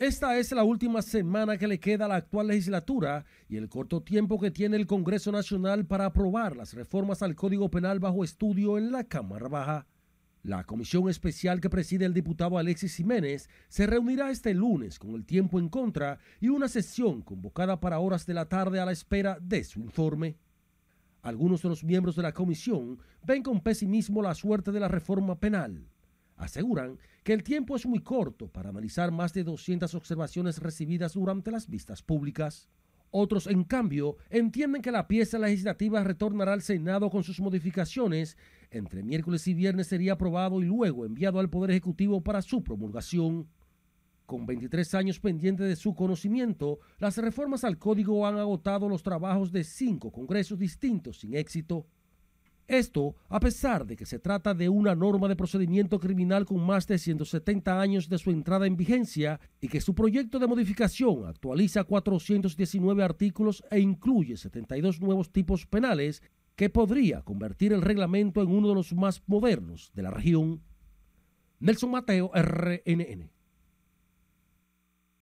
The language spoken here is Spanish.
Esta es la última semana que le queda a la actual legislatura y el corto tiempo que tiene el Congreso Nacional para aprobar las reformas al Código Penal bajo estudio en la Cámara Baja. La comisión especial que preside el diputado Alexis Jiménez se reunirá este lunes con el tiempo en contra y una sesión convocada para horas de la tarde a la espera de su informe. Algunos de los miembros de la comisión ven con pesimismo la suerte de la reforma penal aseguran que el tiempo es muy corto para analizar más de 200 observaciones recibidas durante las vistas públicas. Otros, en cambio, entienden que la pieza legislativa retornará al Senado con sus modificaciones. Entre miércoles y viernes sería aprobado y luego enviado al Poder Ejecutivo para su promulgación. Con 23 años pendiente de su conocimiento, las reformas al código han agotado los trabajos de cinco congresos distintos sin éxito. Esto a pesar de que se trata de una norma de procedimiento criminal con más de 170 años de su entrada en vigencia y que su proyecto de modificación actualiza 419 artículos e incluye 72 nuevos tipos penales que podría convertir el reglamento en uno de los más modernos de la región. Nelson Mateo, RNN.